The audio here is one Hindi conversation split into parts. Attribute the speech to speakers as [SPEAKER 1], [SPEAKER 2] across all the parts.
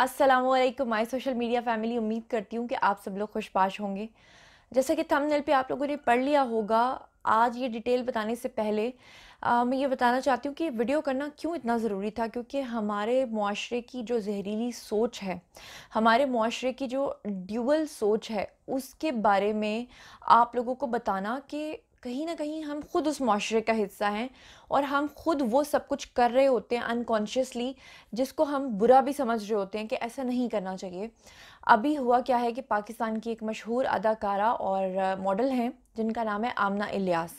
[SPEAKER 1] वालेकुम माय सोशल मीडिया फैमिली उम्मीद करती हूँ कि आप सब लोग खुशपाश होंगे जैसा कि थंबनेल पे आप लोगों ने पढ़ लिया होगा आज ये डिटेल बताने से पहले आ, मैं ये बताना चाहती हूँ कि वीडियो करना क्यों इतना ज़रूरी था क्योंकि हमारे माशरे की जो जहरीली सोच है हमारे माशरे की जो ड्यूअल सोच है उसके बारे में आप लोगों को बताना कि कहीं ना कहीं हम खुद उस माशरे का हिस्सा हैं और हम खुद वो सब कुछ कर रहे होते हैं अनकॉन्शियसली जिसको हम बुरा भी समझ रहे होते हैं कि ऐसा नहीं करना चाहिए अभी हुआ क्या है कि पाकिस्तान की एक मशहूर अदाकारा और मॉडल हैं जिनका नाम है आमना इलियास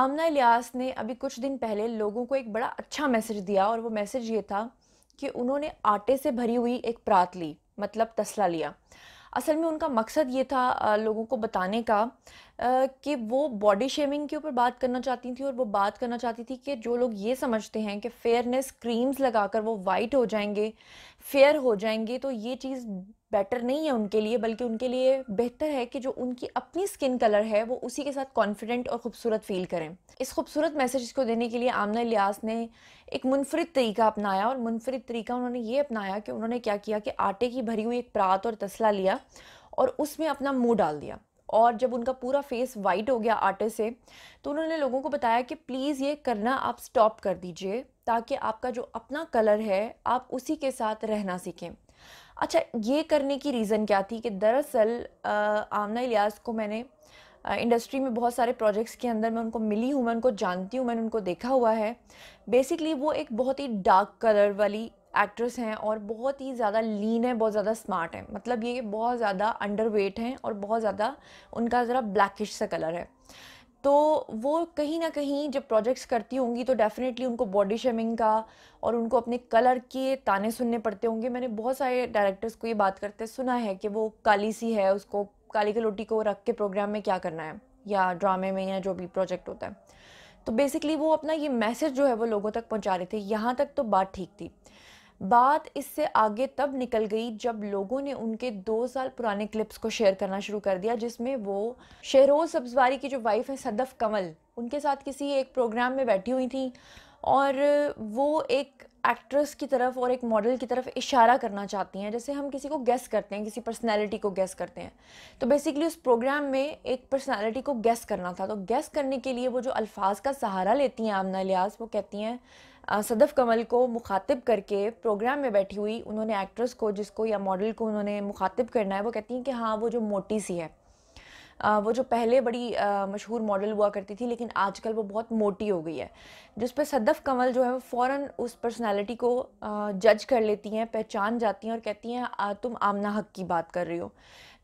[SPEAKER 1] आमना इलियास ने अभी कुछ दिन पहले लोगों को एक बड़ा अच्छा मैसेज दिया और वो मैसेज ये था कि उन्होंने आटे से भरी हुई एक प्रात ली मतलब तसला लिया असल में उनका मकसद ये था लोगों को बताने का कि वो बॉडी शेमिंग के ऊपर बात करना चाहती थी और वो बात करना चाहती थी कि जो लोग ये समझते हैं कि फेयरनेस क्रीम्स लगाकर वो वाइट हो जाएंगे फेयर हो जाएंगे तो ये चीज़ बेटर नहीं है उनके लिए बल्कि उनके लिए बेहतर है कि जो उनकी अपनी स्किन कलर है वो उसी के साथ कॉन्फिडेंट और ख़ूबसूरत फील करें इस खूबसूरत मैसेज को देने के लिए आमना लियास ने एक मुनफरद तरीका अपनाया और मुनफरद तरीका उन्होंने ये अपनाया कि उन्होंने क्या किया कि आटे की भरी हुई एक प्रात और तसला लिया और उसमें अपना मुँह डाल दिया और जब उनका पूरा फेस वाइट हो गया आटे से तो उन्होंने लोगों को बताया कि प्लीज़ ये करना आप स्टॉप कर दीजिए ताकि आपका जो अपना कलर है आप उसी के साथ रहना सीखें अच्छा ये करने की रीज़न क्या थी कि दरअसल आमना इलियास को मैंने इंडस्ट्री में बहुत सारे प्रोजेक्ट्स के अंदर मैं उनको मिली हूँ मैं उनको जानती हूँ मैंने उनको देखा हुआ है बेसिकली वो एक बहुत ही डार्क कलर वाली एक्ट्रेस हैं और बहुत ही ज़्यादा लीन है बहुत ज़्यादा स्मार्ट है मतलब ये बहुत ज़्यादा अंडर वेट हैं और बहुत ज़्यादा उनका ज़रा ब्लैकिश सा कलर है तो वो कहीं ना कहीं जब प्रोजेक्ट्स करती होंगी तो डेफ़िनेटली उनको बॉडी शेमिंग का और उनको अपने कलर के ताने सुनने पड़ते होंगे मैंने बहुत सारे डायरेक्टर्स को ये बात करते सुना है कि वो काली सी है उसको काली की को रख के प्रोग्राम में क्या करना है या ड्रामे में या जो भी प्रोजेक्ट होता है तो बेसिकली वो अपना ये मैसेज जो है वो लोगों तक पहुँचा रहे थे यहाँ तक तो बात ठीक थी बात इससे आगे तब निकल गई जब लोगों ने उनके दो साल पुराने क्लिप्स को शेयर करना शुरू कर दिया जिसमें वो शहरोज सब्जवारी की जो वाइफ है सदफ कंवल उनके साथ किसी एक प्रोग्राम में बैठी हुई थी और वो एक एक्ट्रेस की तरफ और एक मॉडल की तरफ इशारा करना चाहती हैं जैसे हम किसी को गेस करते हैं किसी पर्सनैलिटी को गेस करते हैं तो बेसिकली उस प्रोग्राम में एक पर्सनैलिटी को गेस करना था तो गेस करने के लिए वो जो अल्फाज का सहारा लेती हैं आमना लियाज वो कहती हैं सदफ़ कमल को मुखातिब करके प्रोग्राम में बैठी हुई उन्होंने एक्ट्रेस को जिसको या मॉडल को उन्होंने मुखातिब करना है वो कहती हैं कि हाँ वो जो मोटी सी है वो जो पहले बड़ी मशहूर मॉडल हुआ करती थी लेकिन आजकल वो बहुत मोटी हो गई है जिस पर सदफ़ कमल जो है वो फ़ौर उस पर्सनैलिटी को जज कर लेती हैं पहचान जाती हैं और कहती हैं तुम आमना हक की बात कर रही हो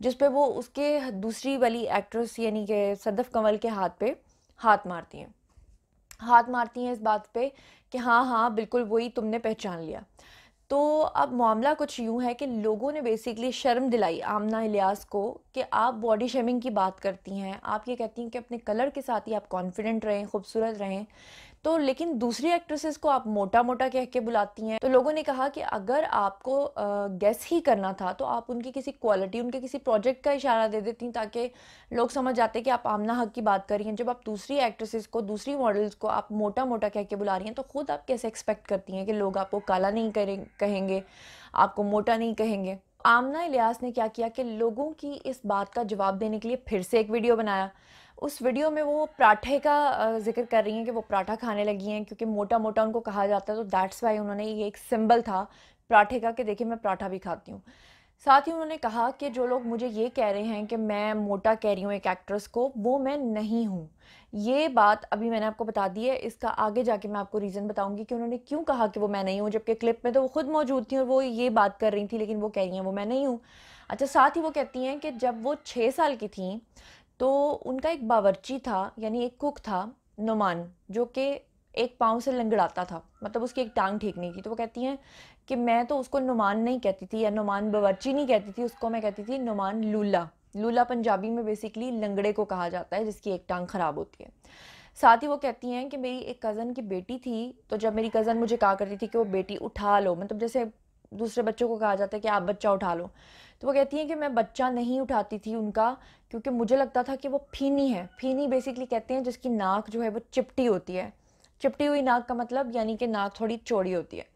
[SPEAKER 1] जिस पर वो उसके दूसरी वाली एक्ट्रेस यानी कि सदफ़ कमल के हाथ पे हाथ मारती हैं हाथ मारती हैं इस बात पे कि हाँ हाँ बिल्कुल वही तुमने पहचान लिया तो अब मामला कुछ यूँ है कि लोगों ने बेसिकली शर्म दिलाई आमना इलियास को कि आप बॉडी शेमिंग की बात करती हैं आप ये कहती हैं कि अपने कलर के साथ ही आप कॉन्फिडेंट रहें खूबसूरत रहें तो लेकिन दूसरी एक्ट्रेसेस को आप मोटा मोटा कह के बुलाती हैं तो लोगों ने कहा कि अगर आपको गेस ही करना था तो आप उनकी किसी क्वालिटी उनके किसी प्रोजेक्ट का इशारा दे देती ताकि लोग समझ जाते कि आप आमना हक की बात कर रही हैं जब आप दूसरी एक्ट्रेसेस को दूसरी मॉडल्स को आप मोटा मोटा कह के बुला रही हैं तो खुद आप कैसे एक्सपेक्ट करती हैं कि लोग आपको काला नहीं करें कहेंगे आपको मोटा नहीं कहेंगे आमना इलियास ने क्या किया कि लोगों की इस बात का जवाब देने के लिए फिर से एक वीडियो बनाया उस वीडियो में वो पराठे का जिक्र कर रही हैं कि वो पराठा खाने लगी हैं क्योंकि मोटा मोटा उनको कहा जाता है तो दैट्स वाई उन्होंने ये एक सिंबल था पराठे का कि देखिए मैं पराठा भी खाती हूँ साथ ही उन्होंने कहा कि जो लोग मुझे ये कह रहे हैं कि मैं मोटा कह रही हूँ एक एक्ट्रेस को वो मैं नहीं हूँ ये बात अभी मैंने आपको बता दी है इसका आगे जाके मैं आपको रीज़न बताऊंगी कि उन्होंने क्यों कहा कि वो मैं नहीं हूँ जबकि क्लिप में तो वो खुद मौजूद थी और वो ये बात कर रही थी लेकिन वो कह रही हैं वो मैं नहीं हूँ अच्छा साथ ही वो कहती हैं कि जब वो छः साल की थी तो उनका एक बावर्ची था यानी एक कुक था नुमान जो कि एक पाँव से लंगड़ाता था मतलब उसकी एक टांग ठीक नहीं थी तो वो कहती हैं कि मैं तो उसको नुमान नहीं कहती थी या नुमान बावर्ची नहीं कहती थी उसको मैं कहती थी नुमान लूला लूला पंजाबी में बेसिकली लंगड़े को कहा जाता है जिसकी एक टांग ख़राब होती है साथ ही वो कहती हैं कि मेरी एक कज़न की बेटी थी तो जब मेरी कज़न मुझे कहा करती थी कि वो बेटी उठा लो मतलब जैसे दूसरे बच्चों को कहा जाता है कि आप बच्चा उठा लो तो वो कहती हैं कि मैं बच्चा नहीं उठाती थी उनका क्योंकि मुझे लगता था कि वो फीनी है फीनी बेसिकली कहते हैं जिसकी नाक जो है वो चिपटी होती है चिपटी हुई नाक का मतलब यानी कि नाक थोड़ी चौड़ी होती है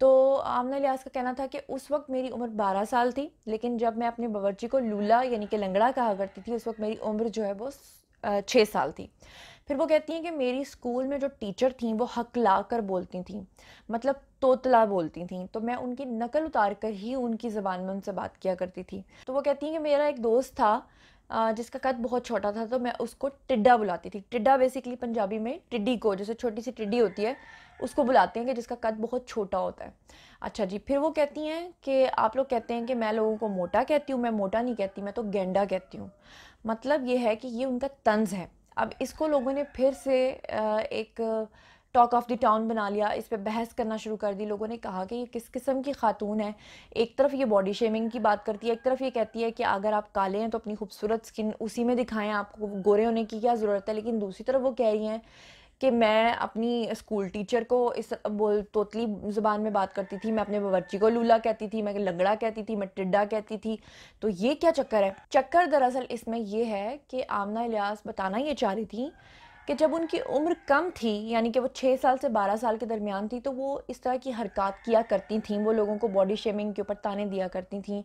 [SPEAKER 1] तो आमना लियास का कहना था कि उस वक्त मेरी उम्र 12 साल थी लेकिन जब मैं अपने बावर्ची को लूला यानी कि लंगड़ा कहा करती थी उस वक्त मेरी उम्र जो है वो छः साल थी फिर वो कहती हैं कि मेरी स्कूल में जो टीचर थी वो हक ला कर बोलती थी मतलब तोतला बोलती थी तो मैं उनकी नकल उतार कर ही उनकी ज़बान में उनसे बात किया करती थी तो वो कहती हैं कि मेरा एक दोस्त था जिसका कद बहुत छोटा था तो मैं उसको टिड्डा बुलाती थी टिड्डा बेसिकली पंजाबी में टिड्डी को जैसे छोटी सी टिड्डी होती है उसको बुलाते हैं कि जिसका कद बहुत छोटा होता है अच्छा जी फिर वो कहती हैं कि आप लोग कहते हैं कि मैं लोगों को मोटा कहती हूँ मैं मोटा नहीं कहती मैं तो गेंडा कहती हूँ मतलब ये है कि ये उनका तंज है अब इसको लोगों ने फिर से एक टॉक ऑफ द टाउन बना लिया इस पर बहस करना शुरू कर दी लोगों ने कहा कि ये किस किस्म की खातून है एक तरफ ये बॉडी शेमिंग की बात करती है एक तरफ ये कहती है कि अगर आप काले हैं तो अपनी खूबसूरत स्किन उसी में दिखाएं आपको गोरे होने की क्या ज़रूरत है लेकिन दूसरी तरफ वो कह रही हैं कि मैं अपनी स्कूल टीचर को इस बोल तोतली ज़ुबान में बात करती थी मैं अपने बवर्ची को लूला कहती थी मैं लंगड़ा कहती थी मैं टिड्डा कहती थी तो ये क्या चक्कर है चक्कर दरअसल इसमें यह है कि आमना इलियास बताना ये चाह रही थी कि जब उनकी उम्र कम थी यानी कि वो छः साल से बारह साल के दरमियान थी तो वो इस तरह की हरकत किया करती थी वो लोगों को बॉडी शेमिंग के ऊपर ताने दिया करती थी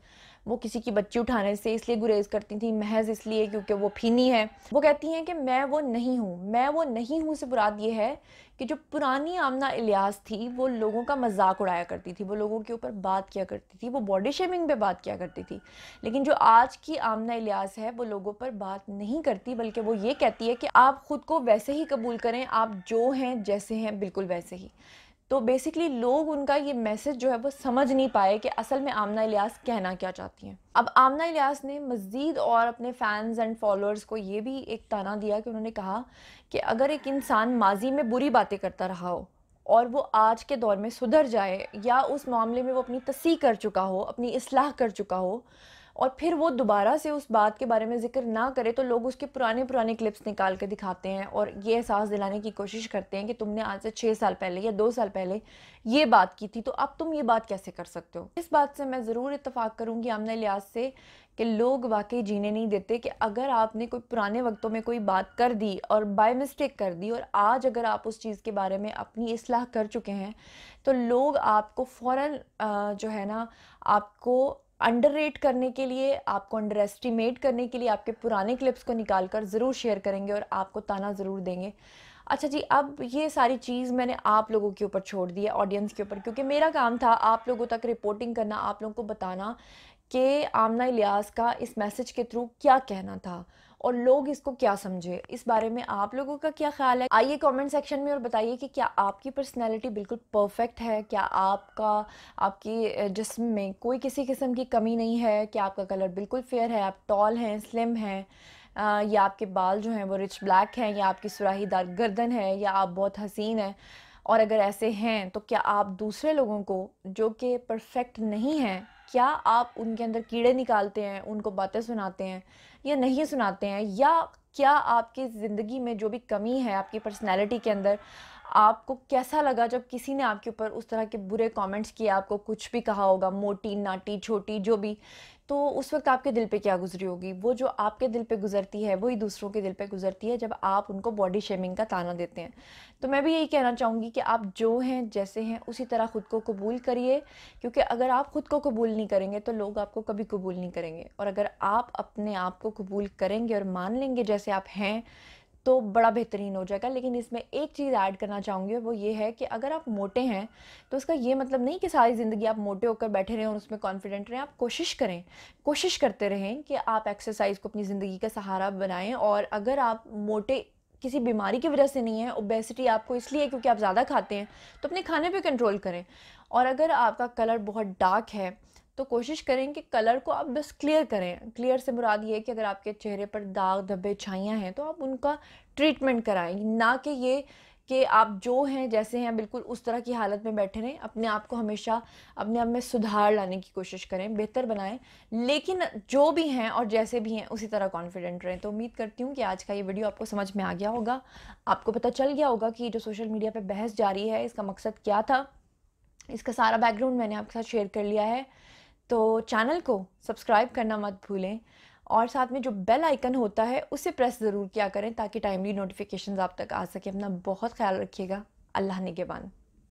[SPEAKER 1] वो किसी की बच्ची उठाने से इसलिए गुरेज करती थी महज इसलिए क्योंकि वो फीनी है वो कहती हैं कि मैं वो नहीं हूँ मैं वो नहीं हूँ से बुराद ये है कि जो पुरानी आमना इलियास थी वो लोगों का मजाक उड़ाया करती थी वो लोगों के ऊपर बात किया करती थी वो बॉडी शेमिंग पे बात किया करती थी लेकिन जो आज की आमना इलियास है वो लोगों पर बात नहीं करती बल्कि वो ये कहती है कि आप ख़ुद को वैसे ही कबूल करें आप जो हैं जैसे हैं बिल्कुल वैसे ही तो बेसिकली लोग उनका ये मैसेज जो है वो समझ नहीं पाए कि असल में आमना इलियास कहना क्या चाहती हैं अब आमना इलियास ने मज़ीद और अपने फैंस एंड फॉलोअर्स को ये भी एक ताना दिया कि उन्होंने कहा कि अगर एक इंसान माजी में बुरी बातें करता रहा हो और वो आज के दौर में सुधर जाए या उस मामले में वो अपनी तसी कर चुका हो अपनी असलाह कर चुका हो और फिर वो दोबारा से उस बात के बारे में जिक्र ना करे तो लोग उसके पुराने पुराने क्लिप्स निकाल के दिखाते हैं और ये एहसास दिलाने की कोशिश करते हैं कि तुमने आज से छः साल पहले या दो साल पहले ये बात की थी तो अब तुम ये बात कैसे कर सकते हो इस बात से मैं ज़रूर इतफाक़ करूँगी आमने लिहाज से कि लोग वाकई जीने नहीं देते कि अगर आपने कोई पुराने वक्तों में कोई बात कर दी और बाय मिस्टेक कर दी और आज अगर आप उस चीज़ के बारे में अपनी असलाह कर चुके हैं तो लोग आपको फ़ौर जो है ना आपको अंडर करने के लिए आपको अंडर एस्टिमेट करने के लिए आपके पुराने क्लिप्स को निकाल कर ज़रूर शेयर करेंगे और आपको ताना ज़रूर देंगे अच्छा जी अब ये सारी चीज़ मैंने आप लोगों के ऊपर छोड़ दी है ऑडियंस के ऊपर क्योंकि मेरा काम था आप लोगों तक रिपोर्टिंग करना आप लोगों को बताना कि आमना इलियास का इस मैसेज के थ्रू क्या कहना था और लोग इसको क्या समझे इस बारे में आप लोगों का क्या ख्याल है आइए कमेंट सेक्शन में और बताइए कि क्या आपकी पर्सनैलिटी बिल्कुल परफेक्ट है क्या आपका आपकी जिसम में कोई किसी किस्म की कमी नहीं है क्या आपका कलर बिल्कुल फेयर है आप टॉल हैं स्लिम हैं या आपके बाल जो हैं वो रिच ब्लैक हैं या आपकी सुराहीदार गर्दन है या आप बहुत हसीन हैं और अगर ऐसे हैं तो क्या आप दूसरे लोगों को जो कि परफेक्ट नहीं हैं क्या आप उनके अंदर कीड़े निकालते हैं उनको बातें सुनाते हैं या नहीं सुनाते हैं या क्या आपकी ज़िंदगी में जो भी कमी है आपकी पर्सनैलिटी के अंदर आपको कैसा लगा जब किसी ने आपके ऊपर उस तरह के बुरे कमेंट्स किए आपको कुछ भी कहा होगा मोटी नाटी छोटी जो भी तो उस वक्त आपके दिल पे क्या गुजरी होगी वो जो आपके दिल पे गुजरती है वही दूसरों के दिल पे गुजरती है जब आप उनको बॉडी शेमिंग का ताना देते हैं तो मैं भी यही कहना चाहूँगी कि आप जो हैं जैसे हैं उसी तरह ख़ुद को कबूल करिए क्योंकि अगर आप ख़ुद को कबूल नहीं करेंगे तो लोग आपको कभी कबूल नहीं करेंगे और अगर आप अपने आप को कबूल करेंगे और मान लेंगे जैसे आप हैं तो बड़ा बेहतरीन हो जाएगा लेकिन इसमें एक चीज़ ऐड करना चाहूँगी वो ये है कि अगर आप मोटे हैं तो उसका ये मतलब नहीं कि सारी ज़िंदगी आप मोटे होकर बैठे रहें और उसमें कॉन्फिडेंट रहें आप कोशिश करें कोशिश करते रहें कि आप एक्सरसाइज को अपनी ज़िंदगी का सहारा बनाएं और अगर आप मोटे किसी बीमारी की वजह से नहीं है ओबेसिटी आपको इसलिए है क्योंकि आप ज़्यादा खाते हैं तो अपने खाने पे कंट्रोल करें और अगर आपका कलर बहुत डार्क है तो कोशिश करें कि कलर को आप बस क्लियर करें क्लियर से मुराद ये है कि अगर आपके चेहरे पर दाग धब्बे छाइयाँ हैं तो आप उनका ट्रीटमेंट कराएं ना कि ये कि आप जो हैं जैसे हैं बिल्कुल उस तरह की हालत में बैठे रहें अपने आप को हमेशा अपने आप में सुधार लाने की कोशिश करें बेहतर बनाएं लेकिन जो भी हैं और जैसे भी हैं उसी तरह कॉन्फिडेंट रहें तो उम्मीद करती हूँ कि आज का ये वीडियो आपको समझ में आ गया होगा आपको पता चल गया होगा कि जो सोशल मीडिया पर बहस जारी है इसका मकसद क्या था इसका सारा बैकग्राउंड मैंने आपके साथ शेयर कर लिया है तो चैनल को सब्सक्राइब करना मत भूलें और साथ में जो बेल आइकन होता है उसे प्रेस ज़रूर किया करें ताकि टाइमली नोटिफिकेशन आप तक आ सके अपना बहुत ख्याल रखिएगा अल्लाह निगेबान